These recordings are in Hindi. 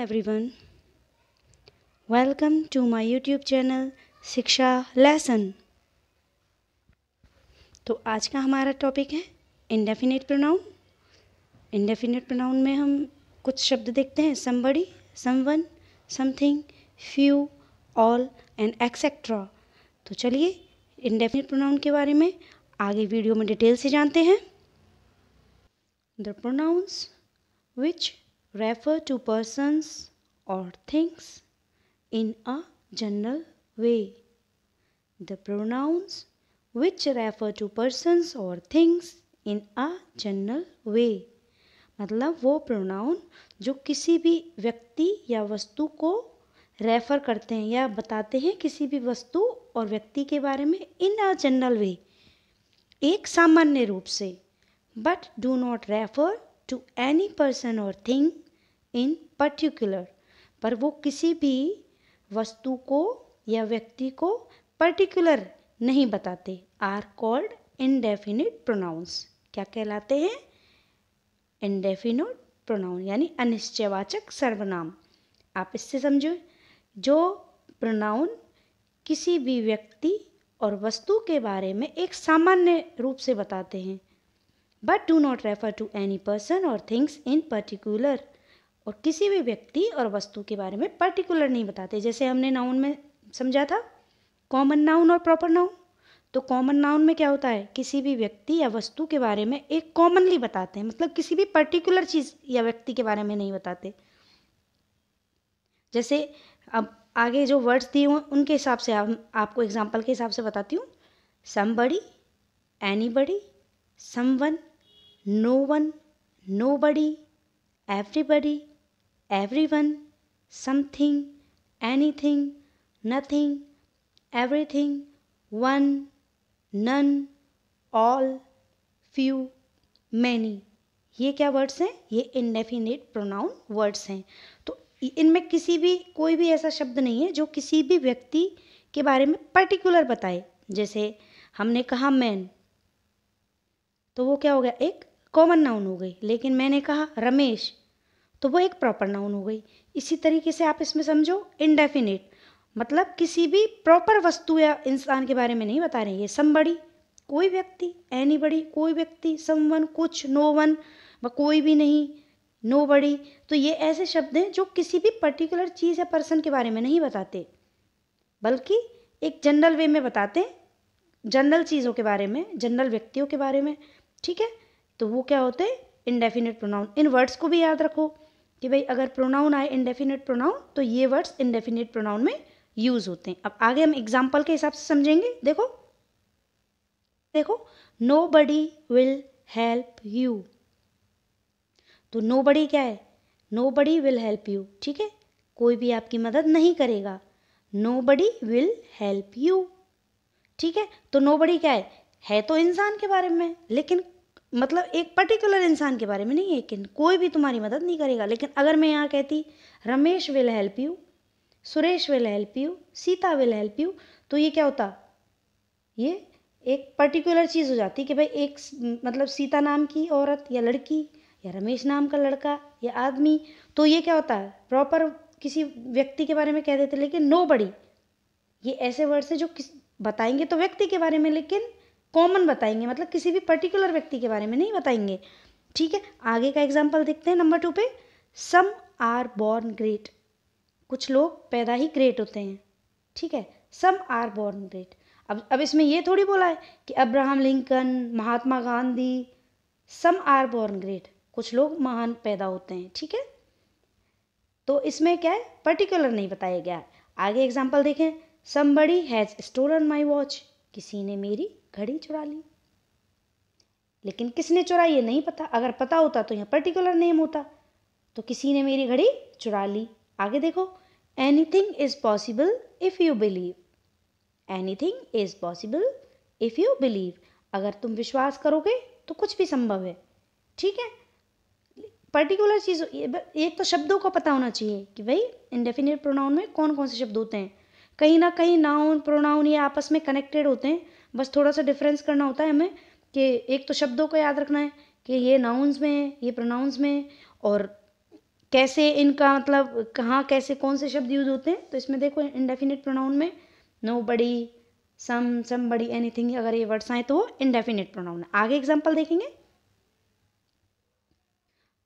Every everyone welcome to my youtube channel Shiksha lesson तो आज का हमारा टॉपिक है इंडेफिनेट प्रोनाउन इंडेफिनेट प्रोनाउन में हम कुछ शब्द देखते हैं somebody someone something few all and etcetera तो चलिए इंडेफिनेट प्रोनाउन के बारे में आगे वीडियो में डिटेल से जानते हैं the pronouns which refer to persons or things in a general way. The pronouns which refer to persons or things in a general way. मतलब वो प्रोनाउन जो किसी भी व्यक्ति या वस्तु को रेफर करते हैं या बताते हैं किसी भी वस्तु और व्यक्ति के बारे में इन अ जनरल वे एक सामान्य रूप से but do not refer to any person or thing in particular पर वो किसी भी वस्तु को या व्यक्ति को पर्टिकुलर नहीं बताते आर कॉल्ड इनडेफिनिट प्रोनाउंस क्या कहलाते हैं इनडेफिनिट प्रोनाउन यानी अनिश्चयवाचक सर्वनाम आप इससे समझो जो प्रोनाउन किसी भी व्यक्ति और वस्तु के बारे में एक सामान्य रूप से बताते हैं but do not refer to any person or things in particular और किसी भी व्यक्ति और वस्तु के बारे में पर्टिकुलर नहीं बताते जैसे हमने नाउन में समझा था कॉमन नाउन और प्रॉपर नाउन तो कॉमन नाउन में क्या होता है किसी भी व्यक्ति या वस्तु के बारे में एक कॉमनली बताते हैं मतलब किसी भी पर्टिकुलर चीज़ या व्यक्ति के बारे में नहीं बताते जैसे अब आगे जो वर्ड्स दिए हुए उनके हिसाब से आप, आपको एग्जाम्पल के हिसाब से बताती हूँ somebody anybody someone no one nobody everybody everyone something anything nothing everything one none all few many ये क्या वर्ड्स हैं ये इनडेफिनेट प्रोनाउन वर्ड्स हैं तो इनमें किसी भी कोई भी ऐसा शब्द नहीं है जो किसी भी व्यक्ति के बारे में पर्टिकुलर बताए जैसे हमने कहा मैन तो वो क्या हो गया एक कॉमन नाउन हो गई लेकिन मैंने कहा रमेश तो वो एक प्रॉपर नाउन हो गई इसी तरीके से आप इसमें समझो इनडेफिनेट मतलब किसी भी प्रॉपर वस्तु या इंसान के बारे में नहीं बता रहे ये बड़ी कोई व्यक्ति एनी बड़ी कोई व्यक्ति समवन कुछ नो वन व कोई भी नहीं नो बड़ी तो ये ऐसे शब्द हैं जो किसी भी पर्टिकुलर चीज़ या पर्सन के बारे में नहीं बताते बल्कि एक जनरल वे में बताते हैं जनरल चीज़ों के बारे में जनरल व्यक्तियों के बारे में ठीक है तो वो क्या होते हैं इनडेफिनेट प्रोनाउन इन वर्ड्स को भी याद रखो कि भाई अगर प्रोनाउन आए इनडेफिनेट प्रोनाउन तो ये वर्ड्स इनडेफिनेट प्रोनाउन में यूज़ होते हैं अब आगे हम एग्जाम्पल के हिसाब से समझेंगे देखो देखो nobody will help you तो नो बडी क्या है nobody will help you ठीक है कोई भी आपकी मदद नहीं करेगा nobody will help you ठीक है तो नो बडी क्या है है तो इंसान के बारे में लेकिन मतलब एक पर्टिकुलर इंसान के बारे में नहीं है कि कोई भी तुम्हारी मदद नहीं करेगा लेकिन अगर मैं यहाँ कहती Ramesh will help you Suresh will help you Sita will help you तो ये क्या होता ये एक पर्टिकुलर चीज़ हो जाती कि भाई एक मतलब सीता नाम की औरत या लड़की या रमेश नाम का लड़का या आदमी तो ये क्या होता है प्रॉपर किसी व्यक्ति के बारे में कह देते लेकिन नो बड़ी ये ऐसे वर्ड्स है जो किस बताएंगे तो व्यक्ति के बारे में लेकिन कॉमन बताएंगे मतलब किसी भी पर्टिकुलर व्यक्ति के बारे में नहीं बताएंगे ठीक है आगे का एग्जाम्पल देखते हैं नंबर टू पे सम आर बॉर्न ग्रेट कुछ लोग पैदा ही ग्रेट होते हैं ठीक है सम आर बॉर्न ग्रेट अब अब इसमें ये थोड़ी बोला है कि Abraham Lincoln Mahatma Gandhi some are born great कुछ लोग महान पैदा होते हैं ठीक है तो इसमें क्या है पर्टिकुलर नहीं बताया गया आगे एग्जाम्पल देखें सम बड़ी हैज़ स्टोलन माई वॉच किसी ने मेरी घड़ी चुरा ली लेकिन किसने चुराई ये नहीं पता अगर पता होता तो यहाँ पर्टिकुलर नेम होता तो किसी ने मेरी घड़ी चुरा ली आगे देखो anything is possible if you believe anything is possible if you believe अगर तुम विश्वास करोगे तो कुछ भी संभव है ठीक है पर्टिकुलर चीज़ एक तो शब्दों को पता होना चाहिए कि भाई इनडेफिनेट प्रोनाउन में कौन कौन से शब्द होते हैं कहीं ना कहीं नाउन प्रोनाउन ये आपस में कनेक्टेड होते हैं बस थोड़ा सा डिफरेंस करना होता है हमें कि एक तो शब्दों को याद रखना है कि ये नाउन्स में है ये प्रोनाउंस में और कैसे इनका मतलब कहाँ कैसे कौन से शब्द यूज होते हैं तो इसमें देखो इनडेफिनेट प्रोनाउन में नो बड़ी सम सम बड़ी एनीथिंग अगर ये वर्ड्स आए तो वो इनडेफिनेट प्रोनाउन आगे एग्जाम्पल देखेंगे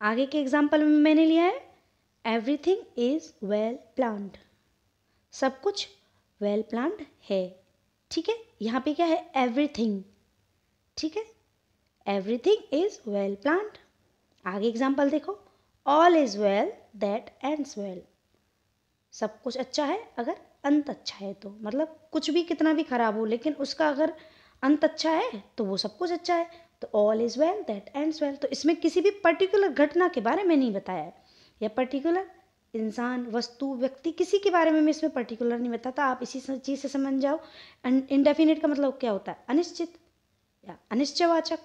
आगे के एग्जाम्पल में मैंने लिया है एवरीथिंग इज़ वेल प्लान्ड सब कुछ वेल well प्लान्ड है ठीक है यहाँ पे क्या है एवरीथिंग ठीक है एवरीथिंग इज वेल प्लांट आगे एग्जाम्पल देखो all is well that end well सब कुछ अच्छा है अगर अंत अच्छा है तो मतलब कुछ भी कितना भी खराब हो लेकिन उसका अगर अंत अच्छा है तो वो सब कुछ अच्छा है तो all is well that ends well तो इसमें किसी भी पर्टिकुलर घटना के बारे में नहीं बताया है या पर्टिकुलर इंसान वस्तु व्यक्ति किसी के बारे में मैं इसमें पर्टिकुलर नहीं बताता आप इसी चीज़ से समझ जाओ इनडेफिनेट का मतलब क्या होता है अनिश्चित या अनिश्चयवाचक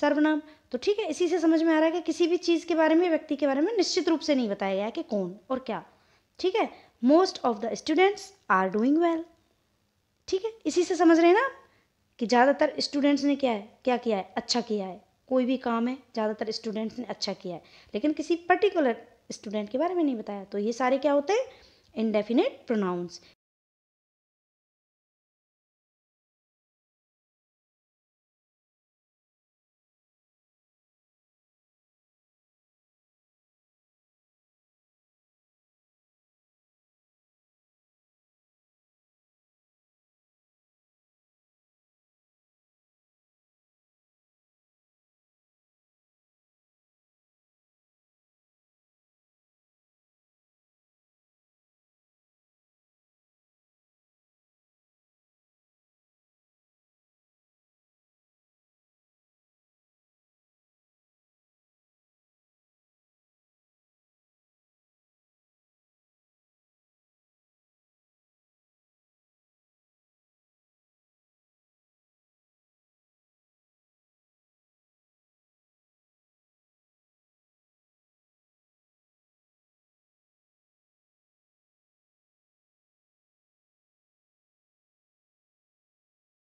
सर्वनाम तो ठीक है इसी से समझ में आ रहा है कि किसी भी चीज़ के बारे में व्यक्ति के बारे में निश्चित रूप से नहीं बताया गया कि कौन और क्या ठीक है most of the students are doing well ठीक है इसी से समझ रहे हैं ना कि ज़्यादातर स्टूडेंट्स ने क्या है क्या किया है अच्छा किया है कोई भी काम है ज़्यादातर स्टूडेंट्स ने अच्छा किया है लेकिन किसी पर्टिकुलर स्टूडेंट के बारे में नहीं बताया तो ये सारे क्या होते हैं इनडेफिनेट प्रोनाउंस